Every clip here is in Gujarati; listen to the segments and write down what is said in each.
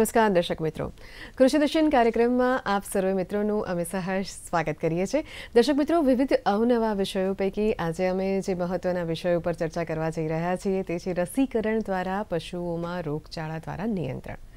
નમસ્કાર દર્શક મિત્રો કૃષિ દર્શન કાર્યક્રમમાં આપ સર્વે મિત્રોનું અમે સહર્ષ સ્વાગત કરીએ છીએ દર્શક મિત્રો વિવિધ અવનવા વિષયો પૈકી આજે અમે જે મહત્વના વિષયો પર ચર્ચા કરવા જઈ રહ્યા છીએ તે છે રસીકરણ દ્વારા પશુઓમાં રોગચાળા દ્વારા નિયંત્રણ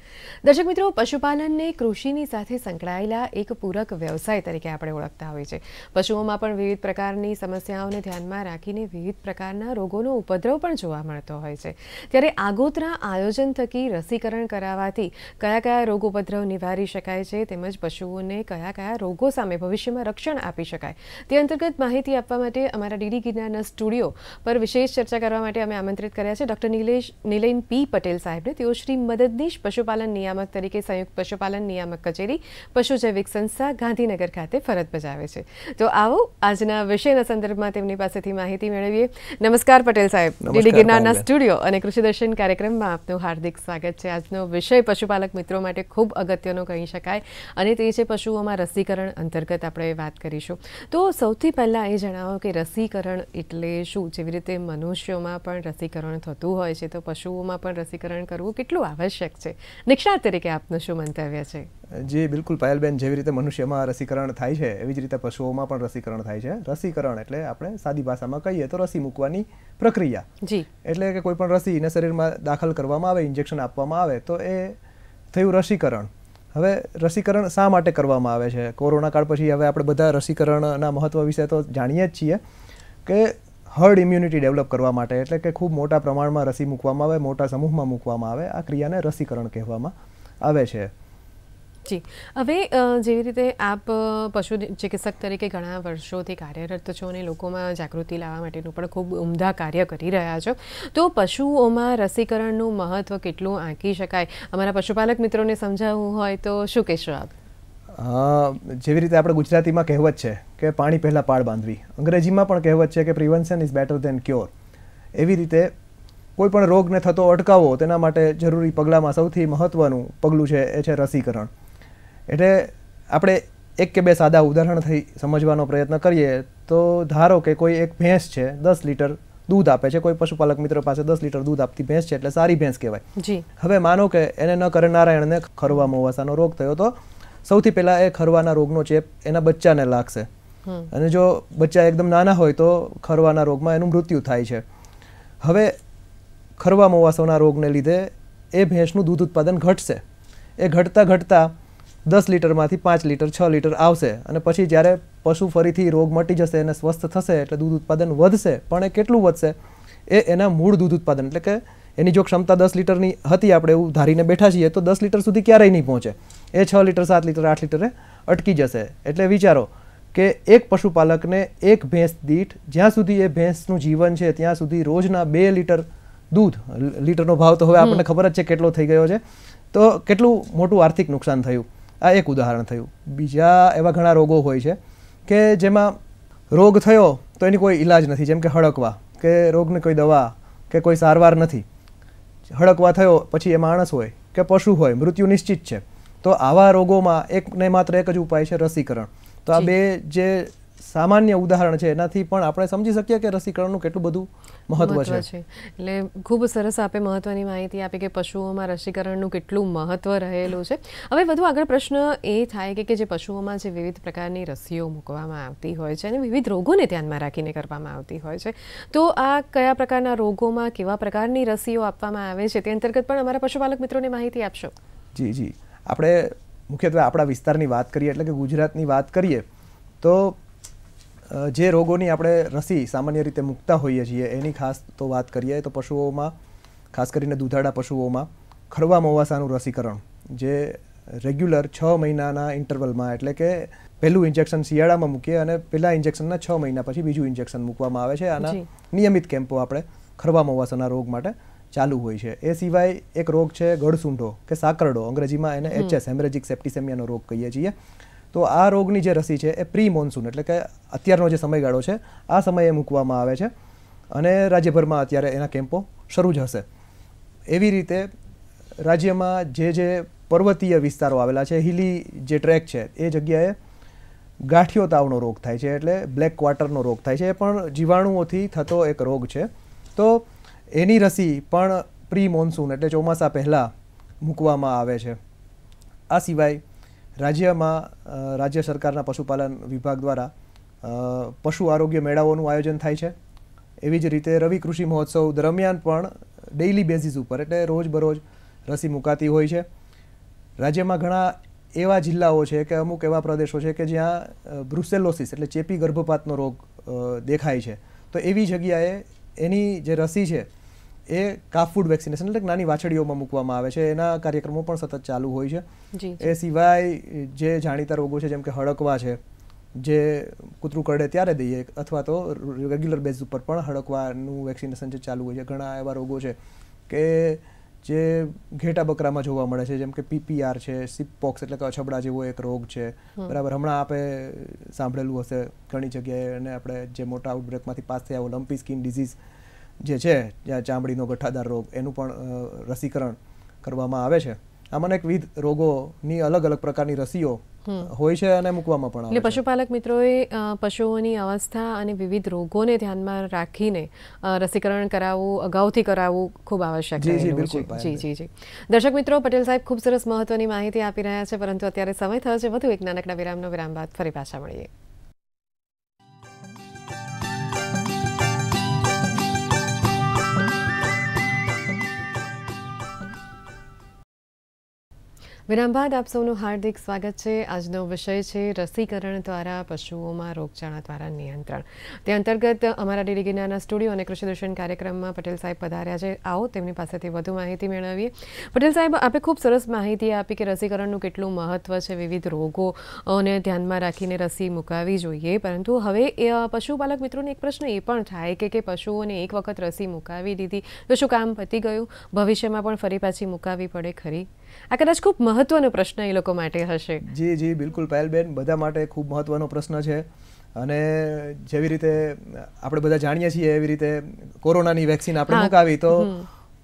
દર્શક મિત્રો પશુપાલનને કૃષિની સાથે સંકળાયેલા એક પૂરક વ્યવસાય તરીકે આપણે ઓળખતા હોય છે પશુઓમાં પણ વિવિધ પ્રકારની સમસ્યાઓને ધ્યાનમાં રાખીને વિવિધ પ્રકારના રોગોનો ઉપદ્રવ પણ જોવા મળતો હોય છે ત્યારે આગોતરા આયોજન થકી રસીકરણ કરાવવાથી કયા કયા રોગ ઉપદ્રવ નિવારી શકાય છે તેમજ પશુઓને કયા કયા રોગો સામે ભવિષ્યમાં રક્ષણ આપી શકાય તે અંતર્ગત માહિતી આપવા માટે અમારા ડીડી ગિરનારના સ્ટુડિયો પર વિશેષ ચર્ચા કરવા માટે અમે આમંત્રિત કર્યા છે ડોક્ટર નિલેશ નિલેન પી પટેલ સાહેબને તેઓ શ્રી મદદનીશ પશુપાલન પશુપાલન નિયામક તરીકે સંયુક્ત પશુપાલન નિયામક કચેરી પશુ જૈવિક સંસ્થા ગાંધીનગર ખાતે ફરજ બજાવે છે તો આવો આજના વિષયના સંદર્ભમાં તેમની પાસેથી માહિતી મેળવીએ નમસ્કાર પટેલ સાહેબ ડીડી ગિરનારના સ્ટુડિયો અને કૃષિદર્શન કાર્યક્રમમાં આપનું હાર્દિક સ્વાગત છે આજનો વિષય પશુપાલક મિત્રો માટે ખૂબ અગત્યનો કહી શકાય અને તે છે પશુઓમાં રસીકરણ અંતર્ગત આપણે વાત કરીશું તો સૌથી પહેલાં એ જણાવો કે રસીકરણ એટલે શું જેવી રીતે મનુષ્યોમાં પણ રસીકરણ થતું હોય છે તો પશુઓમાં પણ રસીકરણ કરવું કેટલું આવશ્યક છે નિષ્ણાત તરીકે આપનું શું મંતવ્ય છે જે બિલકુલ પાયલબેન જેવી રીતે મનુષ્યમાં રસીકરણ થાય છે એવી જ રીતે પશુઓમાં પણ રસીકરણ થાય છે રસીકરણ એટલે આપણે સાદી ભાષામાં કહીએ તો રસી મૂકવાની પ્રક્રિયા જી એટલે કે કોઈ પણ રસી રસીને શરીરમાં દાખલ કરવામાં આવે ઇન્જેક્શન આપવામાં આવે તો એ થયું રસીકરણ હવે રસીકરણ શા માટે કરવામાં આવે છે કોરોના કાળ પછી હવે આપણે બધા રસીકરણના મહત્વ વિશે તો જાણીએ જ છીએ કે હર્ડ ઇમ્યુનિટી ડેવલપ કરવા માટે એટલે કે ખૂબ મોટા પ્રમાણમાં રસી મૂકવામાં આવે મોટા સમૂહમાં મૂકવામાં આવે આ ક્રિયાને રસીકરણ કહેવામાં આવે છે જી હવે જેવી રીતે આપ પશુ ચિકિત્સક તરીકે ઘણા વર્ષોથી કાર્યરત છો અને લોકોમાં જાગૃતિ લાવવા માટેનું પણ ખૂબ ઉમદા કાર્ય કરી રહ્યા છો તો પશુઓમાં રસીકરણનું મહત્ત્વ કેટલું આંકી શકાય અમારા પશુપાલક મિત્રોને સમજાવવું હોય તો શું કહેશો આપ જેવી રીતે આપણે ગુજરાતીમાં કહેવત છે કે પાણી પહેલાં પાળ બાંધવી અંગ્રેજીમાં પણ કહેવત છે કે prevention is better than cure એવી રીતે કોઈ પણ રોગને થતો અટકાવવો તેના માટે જરૂરી પગલાંમાં સૌથી મહત્ત્વનું પગલું છે એ છે રસીકરણ એટલે આપણે એક કે બે સાદા ઉદાહરણથી સમજવાનો પ્રયત્ન કરીએ તો ધારો કે કોઈ એક ભેંસ છે દસ લીટર દૂધ આપે છે કોઈ પશુપાલક મિત્ર પાસે દસ લીટર દૂધ આપતી ભેંસ છે એટલે સારી ભેંસ કહેવાય હવે માનો કે એને ન કરે નારાયણને ખરવા મોવાસાનો રોગ થયો તો સૌથી પહેલાં એ ખરવાના રોગનો ચેપ એના બચ્ચાને લાગશે અને જો બચ્ચા એકદમ નાના હોય તો ખરવાના રોગમાં એનું મૃત્યુ થાય છે હવે ખરવા મોવાસોના રોગને લીધે એ ભેંસનું દૂધ ઉત્પાદન ઘટશે એ ઘટતા ઘટતા દસ લીટરમાંથી પાંચ લીટર છ લીટર આવશે અને પછી જ્યારે પશુ ફરીથી રોગ મટી જશે અને સ્વસ્થ થશે એટલે દૂધ ઉત્પાદન વધશે પણ એ કેટલું વધશે એ એના મૂળ દૂધ ઉત્પાદન એટલે કે એની જો ક્ષમતા દસ લીટરની હતી આપણે એવું ધારીને બેઠા છીએ તો દસ લીટર સુધી ક્યારેય નહીં પહોંચે એ છ લીટર સાત લીટર આઠ લીટરે અટકી જશે એટલે વિચારો કે એક પશુપાલકને એક ભેંસ દીઠ જ્યાં સુધી એ ભેંસનું જીવન છે ત્યાં સુધી રોજના બે લીટર દૂધ લીટરનો ભાવ તો હવે આપણને ખબર જ છે કેટલો થઈ ગયો છે તો કેટલું મોટું આર્થિક નુકસાન થયું આ એક ઉદાહરણ થયું બીજા એવા ઘણા રોગો હોય છે કે જેમાં રોગ થયો તો એની કોઈ ઈલાજ નથી જેમ કે હડકવા કે રોગને કોઈ દવા કે કોઈ સારવાર નથી હડકવા થયો પછી એ માણસ હોય કે પશુ હોય મૃત્યુ નિશ્ચિત છે તો આવા રોગોમાં એકને માત્ર એક જ ઉપાય છે રસીકરણ તો આ બે જે સામાન્ય ઉદાહરણ છે એનાથી પણ આપણે સમજી શકીએ કે રસીકરણનું કેટલું બધું મહત્વ છે એટલે ખૂબ સરસ આપે મહત્વની માહિતી આપી કે પશુઓમાં રસીકરણનું કેટલું મહત્વ રહેલું છે હવે વધુ આગળ પ્રશ્ન એ થાય કે જે પશુઓમાં જે વિવિધ પ્રકારની રસીઓ મૂકવામાં આવતી હોય છે અને વિવિધ રોગોને ધ્યાનમાં રાખીને કરવામાં આવતી હોય છે તો આ કયા પ્રકારના રોગોમાં કેવા પ્રકારની રસીઓ આપવામાં આવે છે તે અંતર્ગત પણ અમારા પશુપાલક મિત્રોને માહિતી આપશો જી જી આપણે મુખ્યત્વે આપણા વિસ્તારની વાત કરીએ એટલે કે ગુજરાતની વાત કરીએ તો જે રોગોની આપણે રસી સામાન્ય રીતે મૂકતા હોઈએ છીએ એની ખાસ તો વાત કરીએ તો પશુઓમાં ખાસ કરીને દૂધાળા પશુઓમાં ખરવા મોવાસાનું રસીકરણ જે રેગ્યુલર છ મહિનાના ઇન્ટરવલમાં એટલે કે પહેલું ઇન્જેક્શન શિયાળામાં મૂકીએ અને પહેલા ઇન્જેક્શનના છ મહિના પછી બીજું ઇન્જેક્શન મૂકવામાં આવે છે આના નિયમિત કેમ્પો આપણે ખરવા મોવાસાના રોગ માટે ચાલુ હોય છે એ સિવાય એક રોગ છે ગળસૂંઢો કે સાકરડો અંગ્રેજીમાં એને એચએસ હેમરેજિક સેપ્ટિસેમિયાનો રોગ કહીએ છીએ તો આ રોગની જે રસી છે એ પ્રી મોન્સૂન એટલે કે અત્યારનો જે સમયગાળો છે આ સમયે મૂકવામાં આવે છે અને રાજ્યભરમાં અત્યારે એના કેમ્પો શરૂ જ હશે એવી રીતે રાજ્યમાં જે જે પર્વતીય વિસ્તારો આવેલા છે હિલી જે ટ્રેક છે એ જગ્યાએ ગાંઠિયો તાવનો રોગ થાય છે એટલે બ્લેક ક્વાર્ટરનો રોગ થાય છે એ પણ જીવાણુઓથી થતો એક રોગ છે તો એની રસી પણ પ્રી મોન્સૂન એટલે ચોમાસા પહેલાં મૂકવામાં આવે છે આ સિવાય રાજ્યમાં રાજ્ય સરકારના પશુપાલન વિભાગ દ્વારા પશુ આરોગ્ય મેળાઓનું આયોજન થાય છે એવી જ રીતે રવિ કૃષિ મહોત્સવ દરમિયાન પણ ડેઇલી બેઝિસ ઉપર એટલે રોજબરોજ રસી મુકાતી હોય છે રાજ્યમાં ઘણા એવા જિલ્લાઓ છે કે અમુક એવા પ્રદેશો છે કે જ્યાં બ્રુસેલોસિસ એટલે ચેપી ગર્ભપાતનો રોગ દેખાય છે તો એવી જગ્યાએ એની જે રસી છે એ કાફ ફૂડ વેક્સિનેશન એટલે નાની વાછડીઓમાં મૂકવામાં આવે છે એના કાર્યક્રમો પણ સતત ચાલુ હોય છે એ સિવાય જે જાણીતા રોગો છે જેમ કે હડકવા છે જે કૂતરું કરડે ત્યારે દઈએ અથવા તો રેગ્યુલર બેઝ ઉપર પણ હડકવાનું વેક્સિનેશન જે ચાલુ હોય છે ઘણા એવા રોગો છે કે જે ઘેટા બકરામાં જોવા મળે છે જેમ કે પીપીઆર છે સિપપોક્સ એટલે કે અછબડા જેવો એક રોગ છે બરાબર હમણાં આપણે સાંભળેલું હશે ઘણી જગ્યાએ અને આપણે જે મોટા આઉટબ્રેકમાંથી પાસ થયા ઓલમ્પી સ્કિન ડિઝીઝ જે છે જ્યાં ચામડીનો ગઠ્ઠાદાર રોગ એનું પણ રસીકરણ કરવામાં આવે છે આમાં અનેકવિધ રોગોની અલગ અલગ પ્રકારની રસીઓ હોય છે અને મૂકવામાં પણ એટલે પશુપાલક મિત્રોએ પશુઓની અવસ્થા અને વિવિધ રોગોને ધ્યાનમાં રાખીને રસીકરણ કરાવવું અગાઉથી કરાવવું ખૂબ આવશ્યક છે જી જી જી દર્શક મિત્રો પટેલ સાહેબ ખૂબ સરસ મહત્વની માહિતી આપી રહ્યા છે પરંતુ અત્યારે સમય થયો છે વધુ એક નાનકડા વિરામનો વિરામ બાદ ફરી પાછા મળીએ વિરામ બાદ આપ સૌનું હાર્દિક સ્વાગત છે આજનો વિષય છે રસીકરણ દ્વારા પશુઓમાં રોગચાળા દ્વારા નિયંત્રણ તે અંતર્ગત અમારા ડીડી ગિરનારના સ્ટુડિયો અને કૃષિ દર્શન કાર્યક્રમમાં પટેલ સાહેબ પધાર્યા છે આવો તેમની પાસેથી વધુ માહિતી મેળવીએ પટેલ સાહેબ આપે ખૂબ સરસ માહિતી આપી કે રસીકરણનું કેટલું મહત્ત્વ છે વિવિધ રોગોને ધ્યાનમાં રાખીને રસી મુકાવી જોઈએ પરંતુ હવે પશુપાલક મિત્રોને એક પ્રશ્ન એ પણ થાય કે કે પશુઓને એક વખત રસી મુકાવી દીધી તો શું કામ પતી ગયું ભવિષ્યમાં પણ ફરી પાછી મુકાવી પડે ખરી આ કદાચ ખૂબ મહત્વનો પ્રશ્ન એ લોકો માટે હશે જી જી બિલકુલ પાયલબેન બધા માટે ખૂબ મહત્વનો પ્રશ્ન છે અને જેવી રીતે આપણે બધા જાણીએ છીએ એવી રીતે કોરોનાની વેક્સિન આપણે મુકાવી તો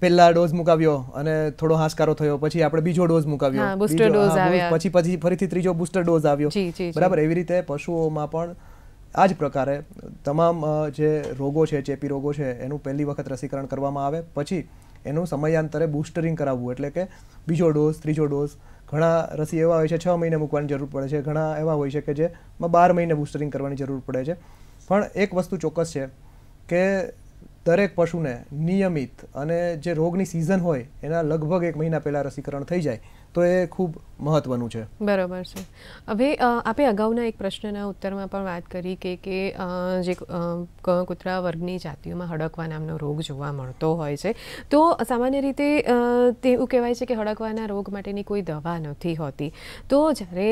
પહેલા ડોઝ મુકાવ્યો અને થોડો હાશકારો થયો પછી આપણે બીજો ડોઝ મુકાવ્યો બૂસ્ટર ડોઝ આવ્યો પછી પછી ફરીથી ત્રીજો બૂસ્ટર ડોઝ આવ્યો બરાબર એવી રીતે પશુઓમાં પણ આ જ પ્રકારે તમામ જે રોગો છે ચેપી રોગો છે એનું પહેલી વખત રસીકરણ કરવામાં આવે પછી એનું સમયાંતરે બૂસ્ટરિંગ કરાવવું એટલે કે બીજો ડોઝ ત્રીજો ડોઝ ઘણા રસી એવા હોય છે છ મહિને મૂકવાની જરૂર પડે છે ઘણા એવા હોય છે કે જેમાં બાર મહિને બૂસ્ટરિંગ કરવાની જરૂર પડે છે પણ એક વસ્તુ ચોક્કસ છે કે દરેક પશુને નિયમિત અને જે રોગની સિઝન હોય એના લગભગ એક મહિના પહેલાં રસીકરણ થઈ જાય તો એ ખૂબ મહત્વનું છે બરાબર છે હવે આપણે અગાઉના એક પ્રશ્નના ઉત્તરમાં પણ વાત કરી કે કે જે કૂતરા વર્ગની જાતિઓમાં હડકવા નામનો રોગ જોવા મળતો હોય છે તો સામાન્ય રીતે તેવું કહેવાય છે કે હડકવાના રોગ માટેની કોઈ દવા નથી હોતી તો જ્યારે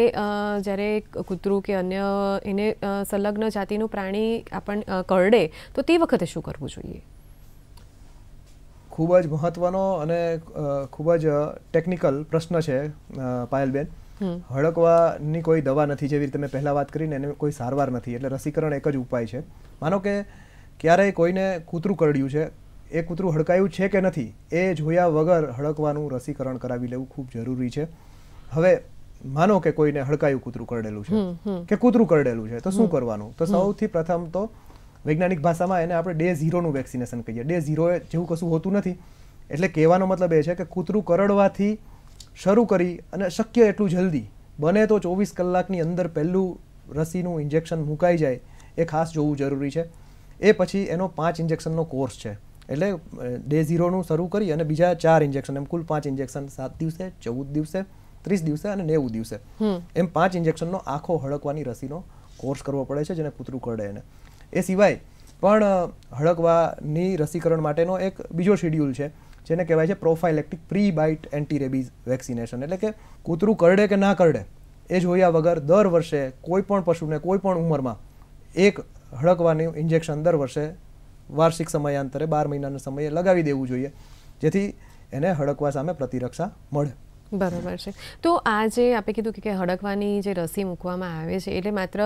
જ્યારે કૂતરું કે અન્ય એને સંલગ્ન જાતિનું પ્રાણી આપણ કરડે તો તે વખતે શું કરવું જોઈએ ખૂબ જ મહત્વનો અને ખૂબ જ ટેકનિકલ પ્રશ્ન છે પાયલબેન હડકવાની કોઈ દવા નથી જેવી રીતે મેં પહેલાં વાત કરીને એને કોઈ સારવાર નથી એટલે રસીકરણ એક જ ઉપાય છે માનો કે ક્યારેય કોઈને કૂતરું કરડ્યું છે એ કૂતરું હડકાયું છે કે નથી એ જોયા વગર હડકવાનું રસીકરણ કરાવી લેવું ખૂબ જરૂરી છે હવે માનો કે કોઈને હડકાયું કૂતરું કરડેલું છે કે કૂતરું કરડેલું છે તો શું કરવાનું તો સૌથી પ્રથમ તો વૈજ્ઞાનિક ભાષામાં એને આપણે ડે ઝીરોનું વેક્સિનેશન કહીએ ડે ઝીરો જેવું કશું હોતું નથી એટલે કહેવાનો મતલબ એ છે કે કૂતરું કરડવાથી શરૂ કરી અને શક્ય એટલું જલ્દી બને તો ચોવીસ કલાકની અંદર પહેલું રસીનું ઇન્જેક્શન મુકાઈ જાય એ ખાસ જોવું જરૂરી છે એ પછી એનો પાંચ ઇન્જેક્શનનો કોર્સ છે એટલે ડે ઝીરોનું શરૂ કરી અને બીજા ચાર ઇન્જેક્શન એમ કુલ પાંચ ઇન્જેક્શન સાત દિવસે ચૌદ દિવસે ત્રીસ દિવસે અને નેવું દિવસે એમ પાંચ ઇન્જેક્શનનો આખો હડકવાની રસીનો કોર્સ કરવો પડે છે જેને કૂતરું કરડે એને એ સિવાય પણ હડકવાની રસીકરણ માટેનો એક બીજો શેડ્યુલ છે જેને કહેવાય છે prophylactic pre bite anti rabies vaccination એટલે કે કૂતરું કરડે કે ના કરડે એ જોયા વગર દર વર્ષે કોઈ પણ પશુને કોઈ પણ ઉંમરમાં એક હડકવાનું ઇન્જેક્શન દર વર્ષે વાર્ષિક સમયાંતરે બાર મહિનાના સમયે લગાવી દેવું જોઈએ જેથી એને હડકવા સામે પ્રતિરક્ષા મળે બરાબર છે તો આ જે આપણે કીધું કે હડકવાની જે રસી મૂકવામાં આવે છે એટલે માત્ર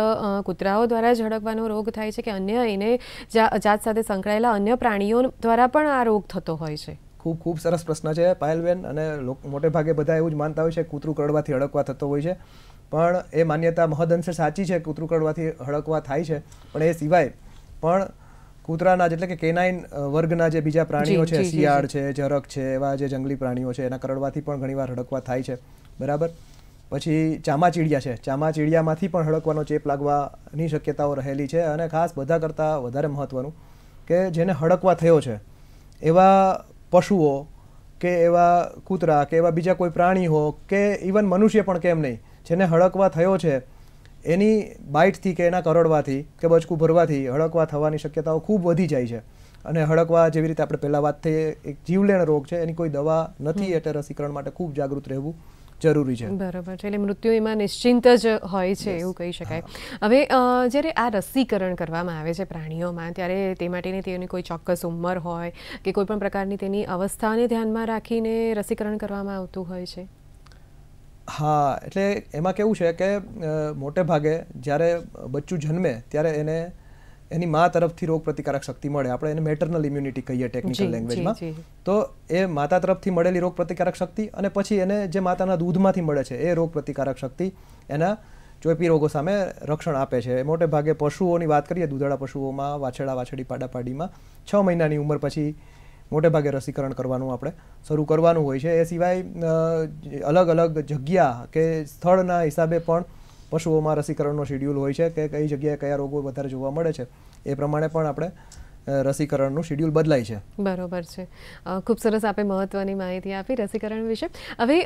કૂતરાઓ દ્વારા જ હડકવાનો રોગ થાય છે કે અન્ય એને જાત સાથે સંકળાયેલા અન્ય પ્રાણીઓ દ્વારા પણ આ રોગ થતો હોય છે ખૂબ ખૂબ સરસ પ્રશ્ન છે પાયલબેન અને મોટે ભાગે બધા એવું જ માનતા હોય છે કૂતરું કરડવાથી હડકવા થતો હોય છે પણ એ માન્યતા મહદ મહદઅંશે સાચી છે કૂતરું કરડવાથી હડકવા થાય છે પણ એ સિવાય પણ કૂતરાના જ એટલે કે કેનાઇન વર્ગના જે બીજા પ્રાણીઓ છે શિયાળ છે જરક છે એવા જે જંગલી પ્રાણીઓ છે એના કરડવાથી પણ ઘણીવાર હડકવા થાય છે બરાબર પછી ચામાચીડિયા છે ચામાચીડિયામાંથી પણ હડકવાનો ચેપ લાગવાની શક્યતાઓ રહેલી છે અને ખાસ બધા કરતાં વધારે મહત્વનું કે જેને હડકવા થયો છે એવા પશુઓ કે એવા કૂતરા કે એવા બીજા કોઈ પ્રાણી હો કે ઇવન મનુષ્ય પણ કેમ નહીં જેને હડકવા થયો છે એની બાઇટથી કે એના કરડવાથી કે બચકું ભરવાથી હડકવા થવાની શક્યતાઓ ખૂબ વધી જાય છે અને હડકવા જેવી રીતે આપણે પહેલાં વાત થઈ એક જીવલેણ રોગ છે એની કોઈ દવા નથી એટલે રસીકરણ માટે ખૂબ જાગૃત રહેવું જરૂરી છે બરાબર છે એટલે મૃત્યુ એમાં નિશ્ચિંત જ હોય છે એવું કહી શકાય હવે જ્યારે આ રસીકરણ કરવામાં આવે છે પ્રાણીઓમાં ત્યારે તે માટેની તેની કોઈ ચોક્કસ ઉંમર હોય કે કોઈપણ પ્રકારની તેની અવસ્થાને ધ્યાનમાં રાખીને રસીકરણ કરવામાં આવતું હોય છે હા એટલે એમાં કેવું છે કે મોટે ભાગે જ્યારે બચ્ચું જન્મે ત્યારે એને એની મા તરફથી રોગ પ્રતિકારક શક્તિ મળે આપણે એને મેટરનલ ઇમ્યુનિટી કહીએ ટેકનિકલ લેંગ્વેજમાં તો એ માતા તરફથી મળેલી રોગ પ્રતિકારક શક્તિ અને પછી એને જે માતાના દૂધમાંથી મળે છે એ રોગ પ્રતિકારક શક્તિ એના ચોપી રોગો સામે રક્ષણ આપે છે મોટે ભાગે પશુઓની વાત કરીએ દૂધાળા પશુઓમાં વાછડા વાછડી પાડાપાડીમાં છ મહિનાની ઉંમર પછી મોટે ભાગે રસીકરણ કરવાનું આપણે શરૂ કરવાનું હોય છે એ સિવાય અલગ અલગ જગ્યા કે સ્થળના હિસાબે પણ પશુઓમાં રસીકરણનો શેડ્યુલ હોય છે કે કઈ જગ્યાએ કયા રોગો વધારે જોવા મળે છે એ પ્રમાણે પણ આપણે રસીકરણનું શેડ્યુલ બદલાય છે બરોબર છે ખૂબ સરસ આપે મહત્વની માહિતી આપી રસીકરણ વિશે હવે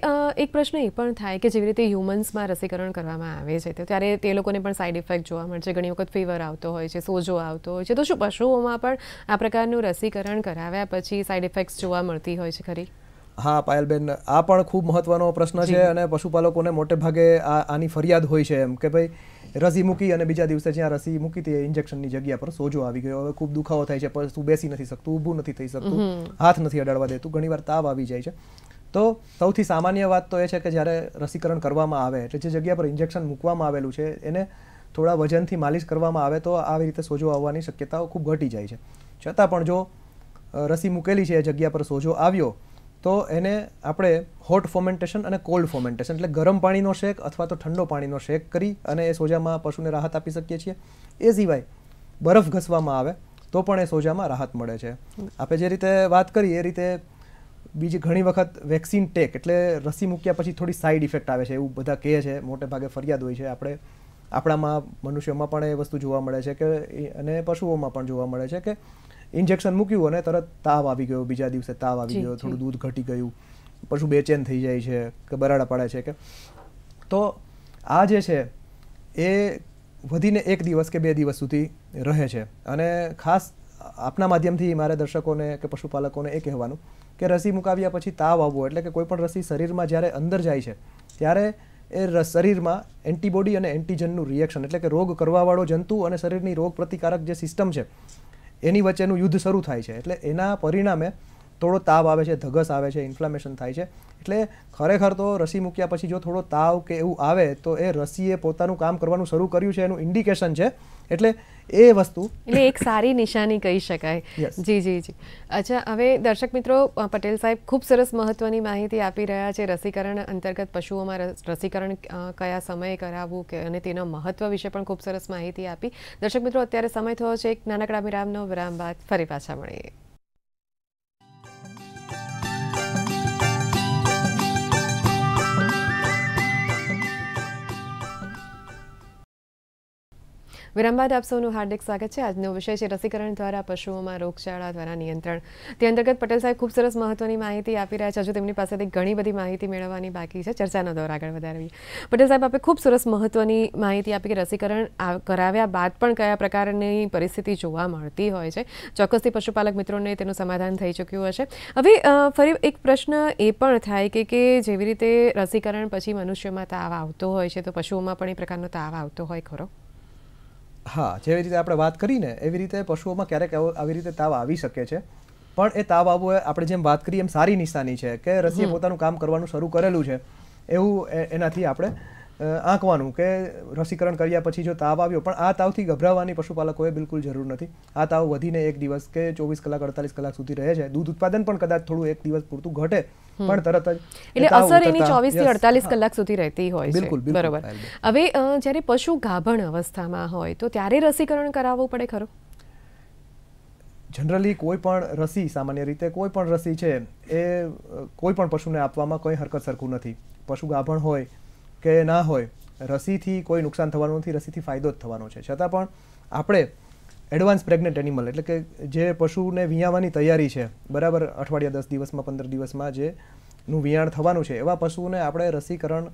એક પ્રશ્ન એ પણ થાય કે જેવી રીતે હ્યુમન્સમાં રસીકરણ કરવામાં આવે છે ત્યારે તે લોકોને પણ સાઇડ ઇફેક્ટ જોવા મળશે ઘણી વખત ફીવર આવતો હોય છે સોજો આવતો હોય છે તો શું પશુઓમાં પણ આ પ્રકારનું રસીકરણ કરાવ્યા પછી સાઇડ ઇફેક્ટ્સ જોવા મળતી હોય છે ખરી હા પાયલબેન આ પણ ખૂબ મહત્વનો પ્રશ્ન છે અને પશુપાલકોને મોટે ભાગે આની ફરિયાદ હોય છે એમ કે ભાઈ રસી મૂકી અને બીજા દિવસે જ્યાં રસી મૂકી તે ઇન્જેક્શનની જગ્યા પર સોજો આવી ગયો હવે ખૂબ દુખાવો થાય છે પર તું બેસી નથી શકતું ઊભું નથી થઈ શકતું હાથ નથી અડાડવા દેતું ઘણીવાર તાવ આવી જાય છે તો સૌથી સામાન્ય વાત તો એ છે કે જ્યારે રસીકરણ કરવામાં આવે એટલે જે જગ્યા પર ઇન્જેક્શન મૂકવામાં આવેલું છે એને થોડા વજનથી માલિશ કરવામાં આવે તો આવી રીતે સોજો આવવાની શક્યતાઓ ખૂબ ઘટી જાય છે છતાં પણ જો રસી મૂકેલી છે એ જગ્યા પર સોજો આવ્યો તો એને આપણે હોટ ફોમેન્ટેશન અને કોલ્ડ ફોમેન્ટેશન એટલે ગરમ પાણીનો શેક અથવા તો ઠંડો પાણીનો શેક કરી અને એ સોજામાં પશુને રાહત આપી શકીએ છીએ એ સિવાય બરફ ઘસવામાં આવે તો પણ એ સોજામાં રાહત મળે છે આપણે જે રીતે વાત કરી એ રીતે બીજી ઘણી વખત વેક્સિન ટેક એટલે રસી મૂક્યા પછી થોડી સાઈડ ઇફેક્ટ આવે છે એવું બધા કહે છે મોટે ભાગે ફરિયાદ હોય છે આપણે આપણામાં મનુષ્યોમાં પણ એ વસ્તુ જોવા મળે છે કે અને પશુઓમાં પણ જોવા મળે છે કે ઇન્જેક્શન મૂક્યું અને તરત તાવ આવી ગયો બીજા દિવસે તાવ આવી ગયો થોડું દૂધ ઘટી ગયું પશુ બેચેન થઈ જાય છે કે બરાડા પાડે છે કે તો આ જે છે એ વધીને એક દિવસ કે બે દિવસ સુધી રહે છે અને ખાસ આપના માધ્યમથી મારે દર્શકોને કે પશુપાલકોને એ કહેવાનું કે રસી મુકાવ્યા પછી તાવ આવવો એટલે કે કોઈ પણ રસી શરીરમાં જ્યારે અંદર જાય છે ત્યારે એ શરીરમાં એન્ટીબોડી અને એન્ટીજનનું રિએક્શન એટલે કે રોગ કરવાવાળો જંતુ અને શરીરની રોગ પ્રતિકારક જે સિસ્ટમ છે એની વચ્ચેનું યુદ્ધ શરૂ થાય છે એટલે એના પરિણામે થોડો તાવ આવે છે ધગસ આવે છે ઇન્ફ્લેમેશન થાય છે એટલે ખરેખર તો રસી મૂક્યા પછી જો થોડો તાવ કે એવું આવે તો એ રસીએ પોતાનું કામ કરવાનું શરૂ કર્યું છે એનું ઇન્ડિકેશન છે એટલે એ વસ્તુ એટલે એક સારી નિશાની કહી શકાય જી જી જી અચ્છા હવે દર્શક મિત્રો પટેલ સાહેબ ખૂબ સરસ મહત્વની માહિતી આપી રહ્યા છે રસીકરણ અંતર્ગત પશુઓમાં રસીકરણ કયા સમયે કરાવવું કે અને તેના મહત્વ વિશે પણ ખૂબ સરસ માહિતી આપી દર્શક મિત્રો અત્યારે સમય થયો છે એક નાનકડા વિરામનો વિરામ બાદ ફરી પાછા મળીએ વિરામ બાદ આપ સૌનું હાર્દિક સ્વાગત છે આજનો વિષય છે રસીકરણ દ્વારા પશુઓમાં રોગચાળા દ્વારા નિયંત્રણ તે અંતર્ગત પટેલ સાહેબ ખૂબ સરસ મહત્વની માહિતી આપી રહ્યા છે હજુ તેમની પાસેથી ઘણી બધી માહિતી મેળવવાની બાકી છે ચર્ચાનો દોર આગળ વધારવી પટેલ સાહેબ આપે ખૂબ સરસ મહત્વની માહિતી આપી કે રસીકરણ કરાવ્યા બાદ પણ કયા પ્રકારની પરિસ્થિતિ જોવા મળતી હોય છે ચોક્કસથી પશુપાલક મિત્રોને તેનું સમાધાન થઈ ચૂક્યું હશે હવે ફરી એક પ્રશ્ન એ પણ થાય કે કે જેવી રીતે રસીકરણ પછી મનુષ્યમાં તાવ આવતો હોય છે તો પશુઓમાં પણ એ પ્રકારનો તાવ આવતો હોય ખરો હા જેવી રીતે આપણે વાત કરીને એવી રીતે પશુઓમાં ક્યારેક આવી રીતે તાવ આવી શકે છે પણ એ તાવ આવવો આપણે જેમ વાત કરીએ એમ સારી નિશાની છે કે રસીએ પોતાનું કામ કરવાનું શરૂ કરેલું છે એવું એનાથી આપણે આંકવાનું કે રસીકરણ કર્યા પછી જો તાવ આવ્યો પણ આ તાવથી ગભરાવાની પશુપાલકોએ બિલકુલ જરૂર નથી આ તાવ વધીને એક દિવસ કે ચોવીસ કલાક અડતાલીસ કલાક સુધી રહે છે દૂધ ઉત્પાદન પણ કદાચ થોડું એક દિવસ પૂરતું ઘટે પણ તરત જ એટલે અસર એની ચોવીસ થી અડતાલીસ કલાક સુધી રહેતી હોય છે બરોબર હવે જ્યારે પશુ ગાભણ અવસ્થામાં હોય તો ત્યારે રસીકરણ કરાવવું પડે ખરું જનરલી કોઈ પણ રસી સામાન્ય રીતે કોઈ પણ રસી છે એ કોઈ પણ પશુને આપવામાં કોઈ હરકત સરખું નથી પશુ ગાભણ હોય કે ના હોય રસીથી કોઈ નુકસાન થવાનું નથી રસીથી ફાયદો જ થવાનો છે છતાં પણ આપણે એડવાન્સ પ્રેગ્નેન્ટ એનિમલ એટલે કે જે પશુને વિયાવાની તૈયારી છે બરાબર અઠવાડિયા દસ દિવસમાં પંદર દિવસમાં જે નું વિયાણ થવાનું છે એવા પશુઓને આપણે રસીકરણ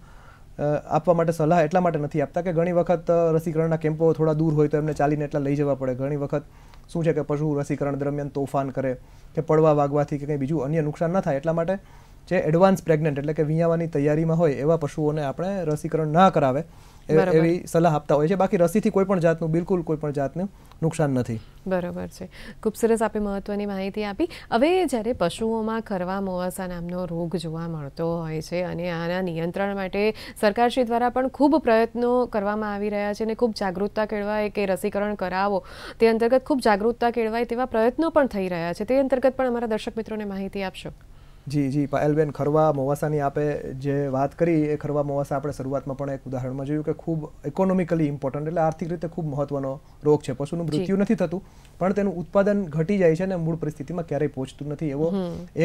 આપવા માટે સલાહ એટલા માટે નથી આપતા કે ઘણી વખત રસીકરણના કેમ્પો થોડા દૂર હોય તો એમને ચાલીને એટલા લઈ જવા પડે ઘણી વખત શું છે કે પશુ રસીકરણ દરમિયાન તોફાન કરે કે પડવા વાગવાથી કે કંઈ બીજું અન્ય નુકસાન ન થાય એટલા માટે જે એડવાન્સ પ્રેગ્નન્ટ એટલે કે વિયાવાની તૈયારીમાં હોય એવા પશુઓને આપણે રસીકરણ ના કરાવે એવી સલાહ આપતા હોય છે બાકી રસીથી કોઈ પણ જાતનું બિલકુલ કોઈ પણ જાતનું નુકસાન નથી બરાબર છે ખૂબ સરસ આપે મહત્વની માહિતી આપી હવે જ્યારે પશુઓમાં ખરવા મોવાસા નામનો રોગ જોવા મળતો હોય છે અને આના નિયંત્રણ માટે સરકારશ્રી દ્વારા પણ ખૂબ પ્રયત્નો કરવામાં આવી રહ્યા છે અને ખૂબ જાગૃતતા કેળવાય કે રસીકરણ કરાવો તે અંતર્ગત ખૂબ જાગૃતતા કેળવાય તેવા પ્રયત્નો પણ થઈ રહ્યા છે તે અંતર્ગત પણ અમારા દર્શક મિત્રોને માહિતી આપશો જી જી પાયલબેન ખરવા મોવાસાની આપે જે વાત કરી એ ખરવા મોવાસા આપણે શરૂઆતમાં પણ એક ઉદાહરણમાં જોયું કે ખૂબ ઇકોનોમિકલી ઇમ્પોર્ટન્ટ એટલે આર્થિક રીતે ખૂબ મહત્વનો રોગ છે પશુનું મૃત્યુ નથી થતું પણ તેનું ઉત્પાદન ઘટી જાય છે અને મૂળ પરિસ્થિતિમાં ક્યારેય પહોંચતું નથી એવો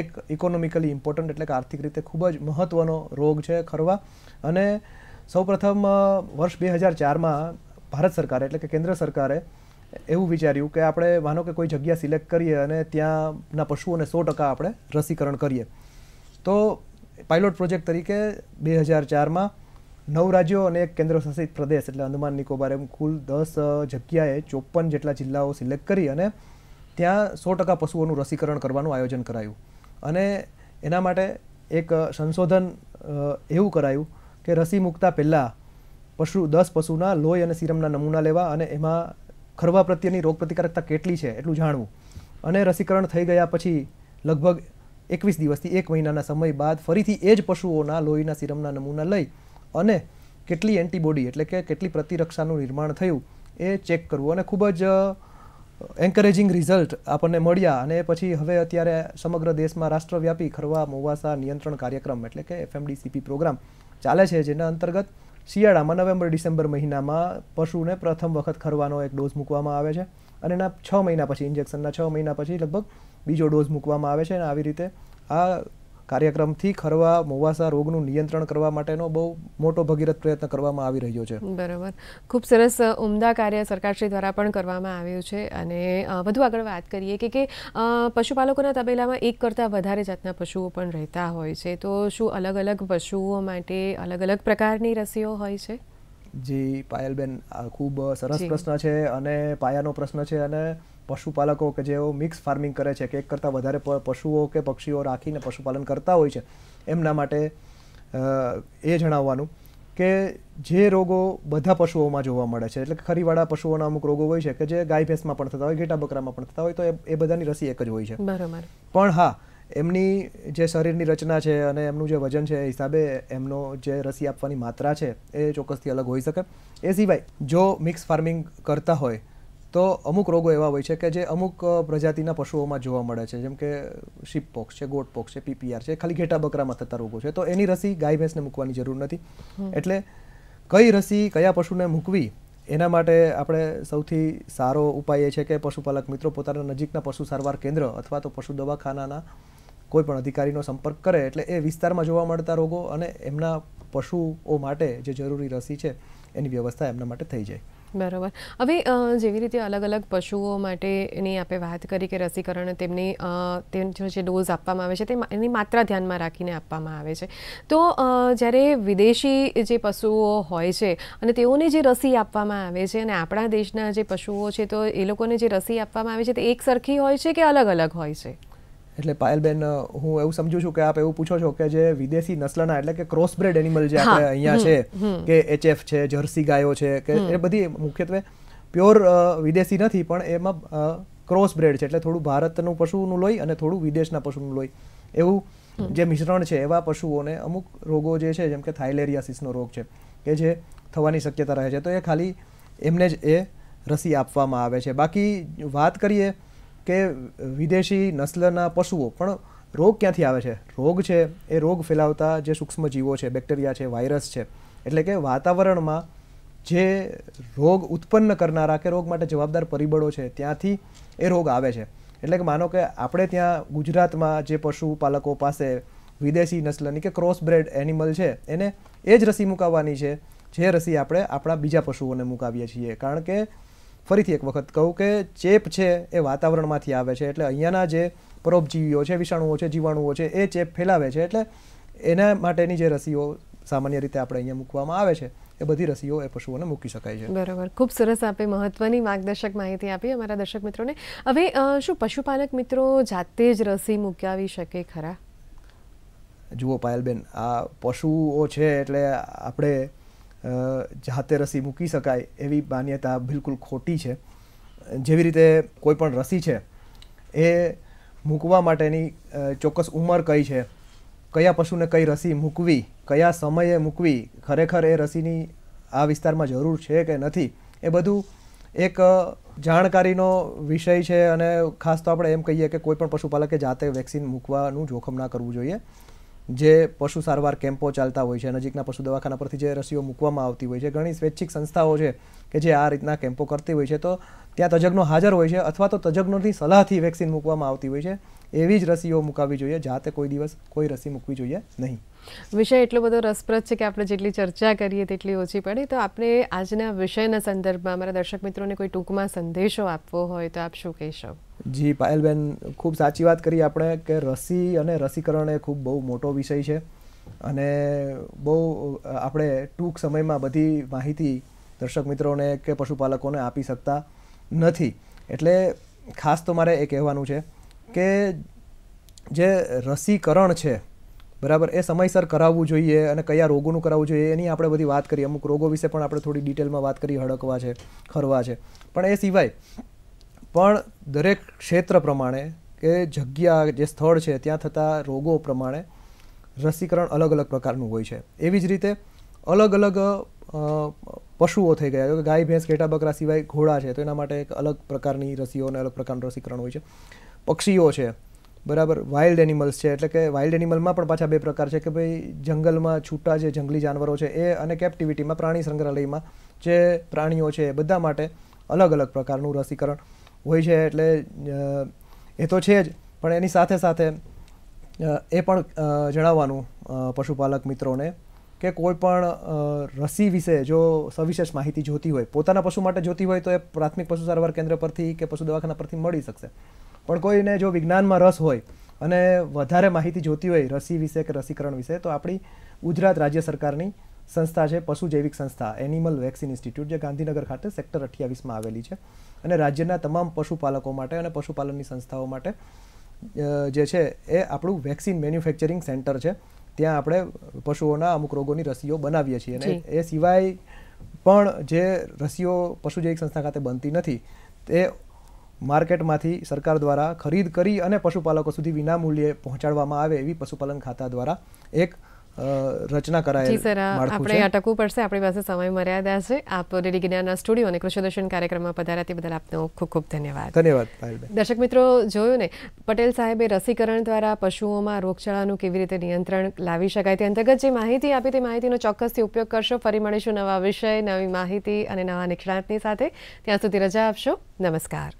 એક ઇકોનોમિકલી ઇમ્પોર્ટન્ટ એટલે કે આર્થિક રીતે ખૂબ જ મહત્વનો રોગ છે ખરવા અને સૌપ્રથમ વર્ષ બે હજાર ચારમાં ભારત સરકારે એટલે કે કેન્દ્ર સરકારે એવું વિચાર્યું કે આપણે માનો કે કોઈ જગ્યા સિલેક્ટ કરીએ અને ત્યાંના પશુઓને સો ટકા આપણે રસીકરણ કરીએ તો પાયલોટ પ્રોજેક્ટ તરીકે બે હજાર ચારમાં નવ રાજ્યો અને એક કેન્દ્રશાસિત પ્રદેશ એટલે અંદમાન નિકોબાર એમ કુલ દસ જગ્યાએ ચોપન જેટલા જિલ્લાઓ સિલેક્ટ કરી અને ત્યાં સો ટકા પશુઓનું રસીકરણ કરવાનું આયોજન કરાયું અને એના માટે એક સંશોધન એવું કરાયું કે રસી મૂકતા પહેલાં પશુ દસ પશુના લોહી અને સીરમના નમૂના લેવા અને એમાં ખરવા પ્રત્યેની રોગ પ્રતિકારકતા કેટલી છે એટલું જાણવું અને રસીકરણ થઈ ગયા પછી લગભગ એકવીસ દિવસથી એક મહિનાના સમય બાદ ફરીથી એ જ પશુઓના લોહીના સિરમના નમૂના લઈ અને કેટલી એન્ટીબોડી એટલે કે કેટલી પ્રતિરક્ષાનું નિર્માણ થયું એ ચેક કરવું અને ખૂબ જ એન્કરેજિંગ રિઝલ્ટ આપણને મળ્યા અને પછી હવે અત્યારે સમગ્ર દેશમાં રાષ્ટ્રવ્યાપી ખરવા મોવાસા નિયંત્રણ કાર્યક્રમ એટલે કે એફએમડીસીપી પ્રોગ્રામ ચાલે છે જેના અંતર્ગત શિયાળામાં નવેમ્બર ડિસેમ્બર મહિનામાં પશુને પ્રથમ વખત ખરવાનો એક ડોઝ મૂકવામાં આવે છે અને એના છ મહિના પછી ઇન્જેક્શનના છ મહિના પછી લગભગ બીજો ડોઝ મૂકવામાં આવે છે અને આવી રીતે આ કાર્યક્રમથી ખરવા મોવાસા રોગનું નિયંત્રણ કરવા માટેનો બહુ મોટો ભગીરથ પ્રયત્ન કરવામાં આવી રહ્યો છે બરાબર ખૂબ સરસ ઉમદા કાર્ય સરકારશ્રી દ્વારા પણ કરવામાં આવ્યું છે અને વધુ આગળ વાત કરીએ કે કે પશુપાલકોના તબેલામાં એક કરતાં વધારે જાતના પશુઓ પણ રહેતા હોય છે તો શું અલગ અલગ પશુઓ માટે અલગ અલગ પ્રકારની રસીઓ હોય છે જી પાયલબેન ખૂબ સરસ પ્રશ્ન છે અને પાયાનો પ્રશ્ન છે અને પશુપાલકો કે જેઓ મિક્સ ફાર્મિંગ કરે છે કે એક કરતાં વધારે પશુઓ કે પક્ષીઓ રાખીને પશુપાલન કરતા હોય છે એમના માટે એ જણાવવાનું કે જે રોગો બધા પશુઓમાં જોવા મળે છે એટલે ખરીવાળા પશુઓના અમુક રોગો હોય છે કે જે ગાય ભેંસમાં પણ થતા હોય ઘેટા બકરામાં પણ થતા હોય તો એ બધાની રસી એક જ હોય છે બરાબર પણ હા એમની જે શરીરની રચના છે અને એમનું જે વજન છે એ હિસાબે એમનો જે રસી આપવાની માત્રા છે એ ચોક્કસથી અલગ હોઈ શકે એ સિવાય જો મિક્સ ફાર્મિંગ કરતા હોય તો અમુક રોગો એવા હોય છે કે જે અમુક પ્રજાતિના પશુઓમાં જોવા મળે છે જેમ કે શિપ પોક્સ છે ગોટ પોક્સ છે પીપીઆર છે ખાલી ઘેટા બકરામાં થતા રોગો છે તો એની રસી ગાય ભેંસને મૂકવાની જરૂર નથી એટલે કઈ રસી કયા પશુને મૂકવી એના માટે આપણે સૌથી સારો ઉપાય એ છે કે પશુપાલક મિત્રો પોતાના નજીકના પશુ સારવાર કેન્દ્ર અથવા તો પશુ દવાખાનાના કોઈ પણ અધિકારીનો સંપર્ક કરે એટલે એ વિસ્તારમાં જોવા મળતા રોગો અને એમના પશુઓ માટે જે જરૂરી રસી છે એની વ્યવસ્થા એમના માટે થઈ જાય બરાબર હવે જેવી રીતે અલગ અલગ પશુઓ માટેની આપણે વાત કરી કે રસીકરણ તેમની તેનો જે ડોઝ આપવામાં આવે છે તે એની માત્રા ધ્યાનમાં રાખીને આપવામાં આવે છે તો જ્યારે વિદેશી જે પશુઓ હોય છે અને તેઓને જે રસી આપવામાં આવે છે અને આપણા દેશના જે પશુઓ છે તો એ લોકોને જે રસી આપવામાં આવે છે તે એક સરખી હોય છે કે અલગ અલગ હોય છે એટલે પાયલબેન હું એવું સમજુ છું કે આપ એવું પૂછો છો કે જે વિદેશી નસ્લના એટલે કે ક્રોસ બ્રેડ એનિમલ જે આપણે અહીંયા છે કે એચએફ છે જર્સી ગાયો છે કે એ બધી મુખ્યત્વે પ્યોર વિદેશી નથી પણ એમાં ક્રોસ બ્રેડ છે એટલે થોડું ભારતનું પશુનું લોહી અને થોડું વિદેશના પશુનું લોહી એવું જે મિશ્રણ છે એવા પશુઓને અમુક રોગો જે છે જેમ કે થાઇલેરિયાસિસનો રોગ છે કે જે થવાની શક્યતા રહે છે તો એ ખાલી એમને જ એ રસી આપવામાં આવે છે બાકી વાત કરીએ કે વિદેશી નસ્લના પશુઓ પણ રોગ ક્યાંથી આવે છે રોગ છે એ રોગ ફેલાવતા જે સૂક્ષ્મ જીવો છે બેક્ટેરિયા છે વાયરસ છે એટલે કે વાતાવરણમાં જે રોગ ઉત્પન્ન કરનારા કે રોગ માટે જવાબદાર પરિબળો છે ત્યાંથી એ રોગ આવે છે એટલે કે માનો કે આપણે ત્યાં ગુજરાતમાં જે પશુપાલકો પાસે વિદેશી નસ્લની કે ક્રોસ બ્રેડ એનિમલ છે એને એ જ રસી મુકાવવાની છે જે રસી આપણે આપણા બીજા પશુઓને મુકાવીએ છીએ કારણ કે ફરીથી એક વખત કહું કે ચેપ છે એ વાતાવરણમાંથી આવે છે એટલે અહીંયાના જે પરોપજીવીઓ છે વિષાણુઓ છે જીવાણુઓ છે એ ચેપ ફેલાવે છે એટલે એના માટેની જે રસીઓ સામાન્ય રીતે આપણે અહીંયા મૂકવામાં આવે છે એ બધી રસીઓ એ પશુઓને મૂકી શકાય છે બરાબર ખૂબ સરસ આપે મહત્વની માર્ગદર્શક માહિતી આપી અમારા દર્શક મિત્રોને હવે શું પશુપાલક મિત્રો જાતે જ રસી મૂકાવી શકે ખરા જુઓ પાયલબેન આ પશુઓ છે એટલે આપણે જાતે રસી મૂકી શકાય એવી માન્યતા બિલકુલ ખોટી છે જેવી રીતે કોઈ પણ રસી છે એ મૂકવા માટેની ચોક્કસ ઉંમર કઈ છે કયા પશુને કઈ રસી મૂકવી કયા સમયે મૂકવી ખરેખર એ રસીની આ વિસ્તારમાં જરૂર છે કે નથી એ બધું એક જાણકારીનો વિષય છે અને ખાસ તો આપણે એમ કહીએ કે કોઈ પણ પશુપાલકે જાતે વેક્સિન મૂકવાનું જોખમ ના કરવું જોઈએ જે પશુ સારવાર કેમ્પો ચાલતા હોય છે નજીકના પશુ દવાખાના પરથી જે રસીઓ મૂકવામાં આવતી હોય છે ઘણી સ્વૈચ્છિક સંસ્થાઓ છે કે જે આ રીતના કેમ્પો કરતી હોય છે તો ત્યાં તજજ્ઞો હાજર હોય છે અથવા તો તજજ્ઞોની સલાહથી વેક્સિન મૂકવામાં આવતી હોય છે એવી જ રસીઓ મૂકાવી જોઈએ જાતે કોઈ દિવસ કોઈ રસી મૂકવી જોઈએ નહીં વિષય એટલો બધો રસપ્રદ છે કે આપણે જેટલી ચર્ચા કરીએ તેટલી ઓછી પડે તો આપણે આજના વિષયના સંદર્ભમાં અમારા દર્શક મિત્રોને કોઈ ટૂંકમાં સંદેશો આપવો હોય તો આપ શું કહેશો જી પાયલબેન ખૂબ સાચી વાત કરી આપણે કે રસી અને રસીકરણ એ ખૂબ બહુ મોટો વિષય છે અને બહુ આપણે ટૂંક સમયમાં બધી માહિતી દર્શક મિત્રોને કે પશુપાલકોને આપી શકતા નથી એટલે ખાસ તો મારે એ કહેવાનું છે કે જે રસીકરણ છે બરાબર એ સમયસર કરાવવું જોઈએ અને કયા રોગોનું કરાવવું જોઈએ એની આપણે બધી વાત કરી અમુક રોગો વિશે પણ આપણે થોડી ડિટેલમાં વાત કરી હડકવા છે ખરવા છે પણ એ સિવાય પણ દરેક ક્ષેત્ર પ્રમાણે કે જગ્યા જે સ્થળ છે ત્યાં થતા રોગો પ્રમાણે રસીકરણ અલગ અલગ પ્રકારનું હોય છે એવી જ રીતે અલગ અલગ પશુઓ થઈ ગયા કે ગાય ભેંસ ઘેટા બકરા સિવાય ઘોડા છે તો એના માટે એક અલગ પ્રકારની રસીઓ અને અલગ પ્રકારનું રસીકરણ હોય છે પક્ષીઓ છે બરાબર વાઇલ્ડ એનિમલ્સ છે એટલે કે વાઇલ્ડ એનિમલમાં પણ પાછા બે પ્રકાર છે કે ભાઈ જંગલમાં છૂટા જે જંગલી જાનવરો છે એ અને કેપ્ટિવિટીમાં પ્રાણી સંગ્રહાલયમાં જે પ્રાણીઓ છે એ બધા માટે અલગ અલગ પ્રકારનું રસીકરણ હોય છે એટલે એ તો છે જ પણ એની સાથે સાથે એ પણ જણાવવાનું પશુપાલક મિત્રોને કે કોઈ પણ રસી વિશે જો સવિશેષ માહિતી જોતી હોય પોતાના પશુ માટે જોતી હોય તો એ પ્રાથમિક પશુ સારવાર કેન્દ્ર પરથી કે પશુ દવાખાના પરથી મળી શકશે પણ કોઈને જો વિજ્ઞાનમાં રસ હોય અને વધારે માહિતી જોતી હોય રસી વિશે કે રસીકરણ વિશે તો આપણી ગુજરાત રાજ્ય સરકારની સંસ્થા છે પશુ જૈવિક સંસ્થા એનિમલ વેક્સિન ઇન્સ્ટિટ્યૂટ જે ગાંધીનગર ખાતે સેક્ટર અઠ્યાવીસમાં આવેલી છે અને રાજ્યના તમામ પશુપાલકો માટે અને પશુપાલનની સંસ્થાઓ માટે જે છે એ આપણું વેક્સિન મેન્યુફેક્ચરિંગ સેન્ટર છે ત્યાં આપણે પશુઓના અમુક રોગોની રસીઓ બનાવીએ છીએ અને એ સિવાય પણ જે રસીઓ પશુ જૈવિક સંસ્થા ખાતે બનતી નથી તે માર્કેટમાંથી સરકાર દ્વારા ખરીદ કરી અને પશુપાલકો સુધી વિનામૂલ્યે પહોંચાડવામાં આવે એવી પશુપાલન ખાતા દ્વારા એક રચના કરાય જી સર આપણે અટકવું પડશે આપણી પાસે સમય મર્યાદા છે આપ રેડી જ્ઞાનના સ્ટુડિયો અને કૃષિ કાર્યક્રમમાં પધાર્યા તે બદલ આપનો ખૂબ ખૂબ ધન્યવાદ ધન્યવાદ દર્શક મિત્રો જોયું ને પટેલ સાહેબે રસીકરણ દ્વારા પશુઓમાં રોગચાળાનું કેવી રીતે નિયંત્રણ લાવી શકાય તે અંતર્ગત જે માહિતી આપી તે માહિતીનો ચોક્કસથી ઉપયોગ કરશો ફરી મળીશું નવા વિષય નવી માહિતી અને નવા નિષ્ણાંતની સાથે ત્યાં સુધી રજા આપશો નમસ્કાર